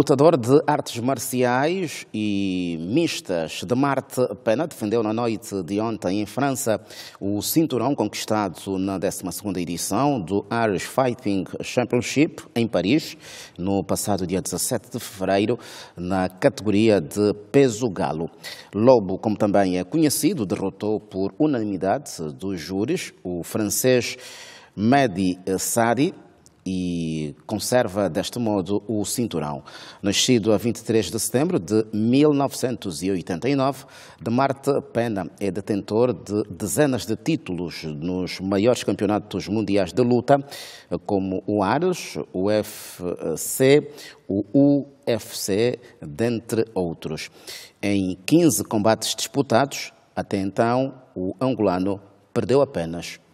Lutador de artes marciais e mistas de Marte Pena defendeu na noite de ontem em França o cinturão conquistado na 12ª edição do Irish Fighting Championship em Paris no passado dia 17 de fevereiro na categoria de peso galo. Lobo, como também é conhecido, derrotou por unanimidade dos júris o francês Mehdi Sari e conserva, deste modo, o cinturão. Nascido a 23 de setembro de 1989, de Marte Pena é detentor de dezenas de títulos nos maiores campeonatos mundiais de luta, como o Ares, o UFC, o UFC, dentre outros. Em 15 combates disputados, até então, o angolano perdeu apenas